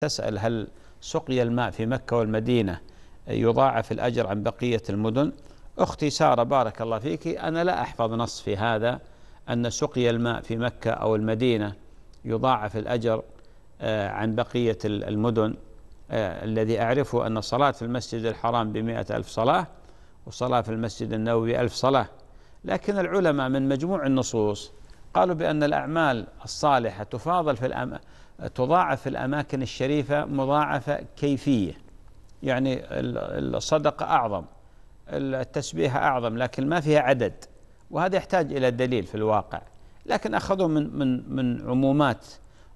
تسأل هل سقي الماء في مكة والمدينة يضاعف الأجر عن بقية المدن أختي سارة بارك الله فيك أنا لا أحفظ نص في هذا أن سقي الماء في مكة أو المدينة يضاعف الأجر آه، عن بقية المدن آه، الذي أعرفه أن الصلاة في المسجد الحرام بمئة ألف صلاة وصلاة في المسجد النبوي ألف صلاة لكن العلماء من مجموع النصوص قالوا بأن الأعمال الصالحة تفاضل في الأم... تضاعف في الأماكن الشريفة مضاعفة كيفية يعني الصدقة أعظم التسبيح أعظم لكن ما فيها عدد وهذا يحتاج إلى دليل في الواقع لكن أخذوا من من من عمومات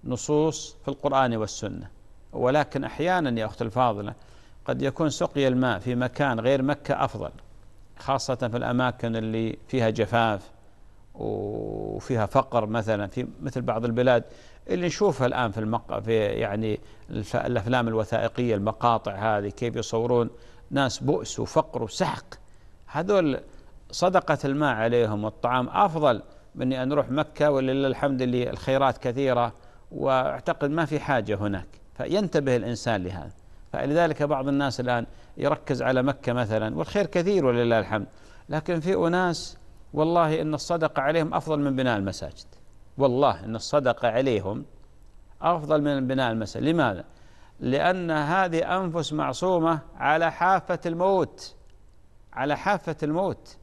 نصوص في القرآن والسنة ولكن أحيانا يا أخت الفاضلة قد يكون سقي الماء في مكان غير مكة أفضل خاصة في الأماكن اللي فيها جفاف وفيها فقر مثلا في مثل بعض البلاد اللي نشوفها الان في المق في يعني الافلام الوثائقيه المقاطع هذه كيف يصورون ناس بؤس وفقر وسحق هذول صدقه الماء عليهم والطعام افضل من ان نروح مكه ولله الحمد اللي الخيرات كثيره واعتقد ما في حاجه هناك فينتبه الانسان لهذا فلذلك بعض الناس الان يركز على مكه مثلا والخير كثير ولله الحمد لكن في اناس والله إن الصدقة عليهم أفضل من بناء المساجد والله إن الصدقة عليهم أفضل من بناء المساجد لماذا؟ لأن هذه أنفس معصومة على حافة الموت على حافة الموت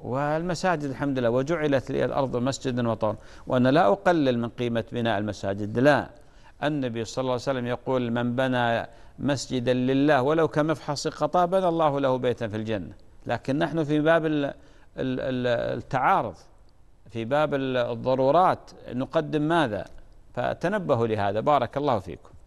والمساجد الحمد لله وجعلت لي الأرض مسجدا وطهرا وأنا لا أقلل من قيمة بناء المساجد لا النبي صلى الله عليه وسلم يقول من بنى مسجدا لله ولو كمفحص قطاب بنى الله له بيتا في الجنة لكن نحن في باب التعارض في باب الضرورات نقدم ماذا فتنبهوا لهذا بارك الله فيكم